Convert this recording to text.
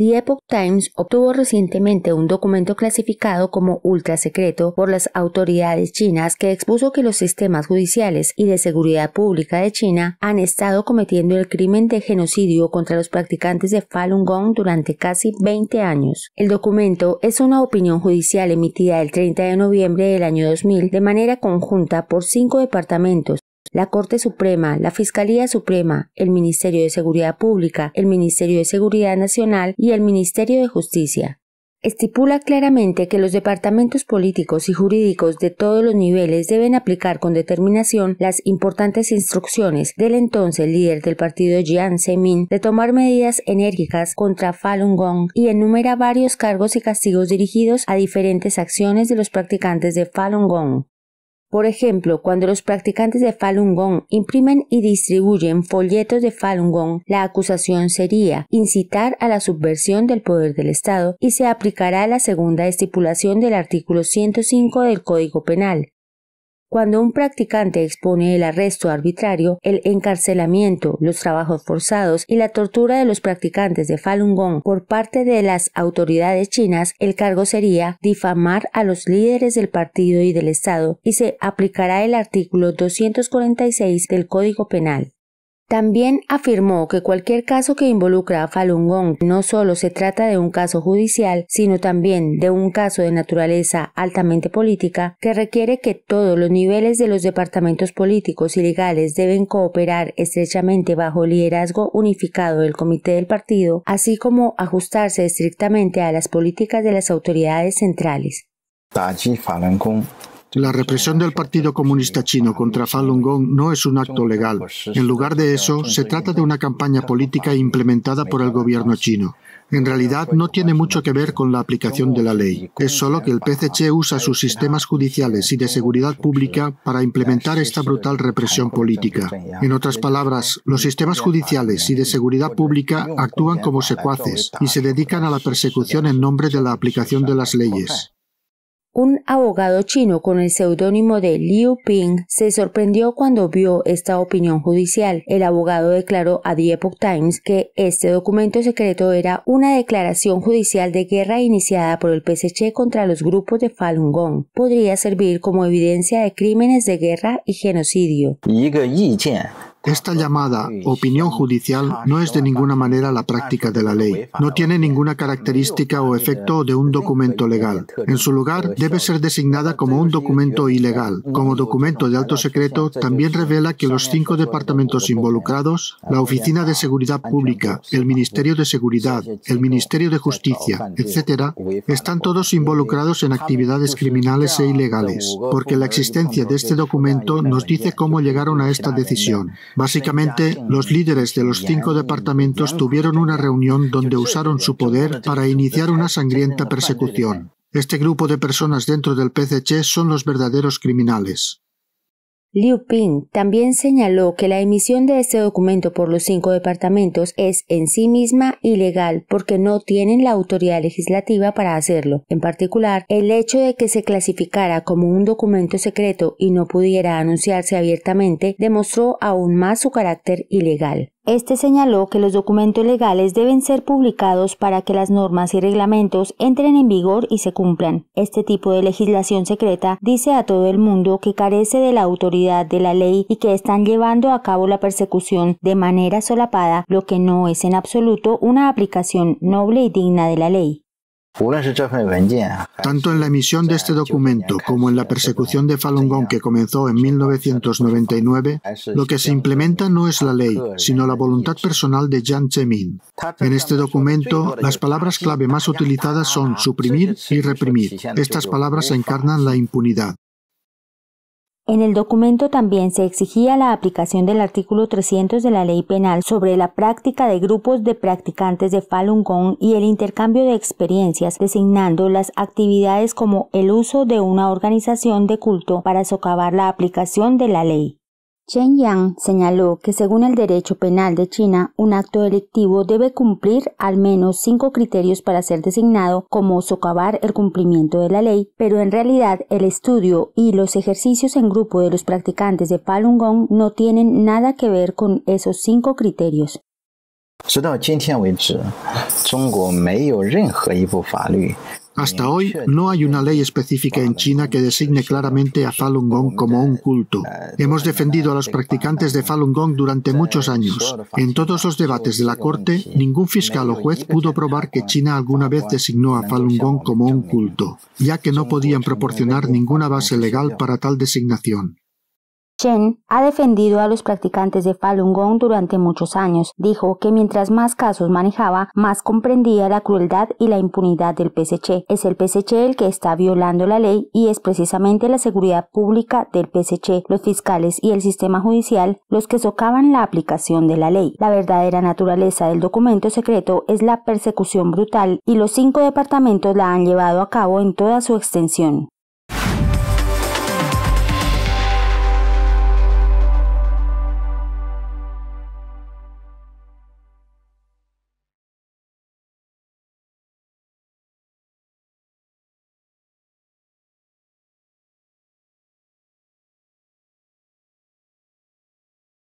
The Epoch Times obtuvo recientemente un documento clasificado como ultra secreto por las autoridades chinas que expuso que los sistemas judiciales y de seguridad pública de China han estado cometiendo el crimen de genocidio contra los practicantes de Falun Gong durante casi 20 años. El documento es una opinión judicial emitida el 30 de noviembre del año 2000 de manera conjunta por cinco departamentos la Corte Suprema, la Fiscalía Suprema, el Ministerio de Seguridad Pública, el Ministerio de Seguridad Nacional y el Ministerio de Justicia. Estipula claramente que los departamentos políticos y jurídicos de todos los niveles deben aplicar con determinación las importantes instrucciones del entonces líder del partido Jiang Zemin de tomar medidas enérgicas contra Falun Gong y enumera varios cargos y castigos dirigidos a diferentes acciones de los practicantes de Falun Gong. Por ejemplo, cuando los practicantes de Falun Gong imprimen y distribuyen folletos de Falun Gong, la acusación sería incitar a la subversión del poder del Estado y se aplicará la segunda estipulación del artículo 105 del Código Penal, cuando un practicante expone el arresto arbitrario, el encarcelamiento, los trabajos forzados y la tortura de los practicantes de Falun Gong por parte de las autoridades chinas, el cargo sería difamar a los líderes del partido y del Estado y se aplicará el artículo 246 del Código Penal. También afirmó que cualquier caso que involucra a Falun Gong no solo se trata de un caso judicial, sino también de un caso de naturaleza altamente política que requiere que todos los niveles de los departamentos políticos y legales deben cooperar estrechamente bajo el liderazgo unificado del comité del partido, así como ajustarse estrictamente a las políticas de las autoridades centrales. La represión del Partido Comunista Chino contra Falun Gong no es un acto legal. En lugar de eso, se trata de una campaña política implementada por el gobierno chino. En realidad no tiene mucho que ver con la aplicación de la ley. Es solo que el PCC usa sus sistemas judiciales y de seguridad pública para implementar esta brutal represión política. En otras palabras, los sistemas judiciales y de seguridad pública actúan como secuaces y se dedican a la persecución en nombre de la aplicación de las leyes. Un abogado chino con el seudónimo de Liu Ping se sorprendió cuando vio esta opinión judicial. El abogado declaró a The Epoch Times que este documento secreto era una declaración judicial de guerra iniciada por el PSC contra los grupos de Falun Gong. Podría servir como evidencia de crímenes de guerra y genocidio. Esta llamada opinión judicial no es de ninguna manera la práctica de la ley, no tiene ninguna característica o efecto de un documento legal. En su lugar, debe ser designada como un documento ilegal. Como documento de alto secreto, también revela que los cinco departamentos involucrados, la Oficina de Seguridad Pública, el Ministerio de Seguridad, el Ministerio de Justicia, etc., están todos involucrados en actividades criminales e ilegales, porque la existencia de este documento nos dice cómo llegaron a esta decisión. Básicamente, los líderes de los cinco departamentos tuvieron una reunión donde usaron su poder para iniciar una sangrienta persecución. Este grupo de personas dentro del PCC son los verdaderos criminales. Liu Ping también señaló que la emisión de este documento por los cinco departamentos es en sí misma ilegal porque no tienen la autoridad legislativa para hacerlo. En particular, el hecho de que se clasificara como un documento secreto y no pudiera anunciarse abiertamente demostró aún más su carácter ilegal. Este señaló que los documentos legales deben ser publicados para que las normas y reglamentos entren en vigor y se cumplan. Este tipo de legislación secreta dice a todo el mundo que carece de la autoridad de la ley y que están llevando a cabo la persecución de manera solapada, lo que no es en absoluto una aplicación noble y digna de la ley. Tanto en la emisión de este documento como en la persecución de Falun Gong que comenzó en 1999, lo que se implementa no es la ley, sino la voluntad personal de Jiang Zemin. En este documento, las palabras clave más utilizadas son suprimir y reprimir. Estas palabras encarnan la impunidad. En el documento también se exigía la aplicación del artículo 300 de la ley penal sobre la práctica de grupos de practicantes de Falun Gong y el intercambio de experiencias, designando las actividades como el uso de una organización de culto para socavar la aplicación de la ley. Chen Yang señaló que según el derecho penal de China, un acto delictivo debe cumplir al menos cinco criterios para ser designado como socavar el cumplimiento de la ley, pero en realidad el estudio y los ejercicios en grupo de los practicantes de Falun Gong no tienen nada que ver con esos cinco criterios. Hasta hoy no hay una ley específica en China que designe claramente a Falun Gong como un culto. Hemos defendido a los practicantes de Falun Gong durante muchos años. En todos los debates de la Corte, ningún fiscal o juez pudo probar que China alguna vez designó a Falun Gong como un culto, ya que no podían proporcionar ninguna base legal para tal designación. Chen ha defendido a los practicantes de Falun Gong durante muchos años. Dijo que mientras más casos manejaba, más comprendía la crueldad y la impunidad del PSC. Es el PSC el que está violando la ley y es precisamente la seguridad pública del PSC, los fiscales y el sistema judicial los que socavan la aplicación de la ley. La verdadera naturaleza del documento secreto es la persecución brutal y los cinco departamentos la han llevado a cabo en toda su extensión.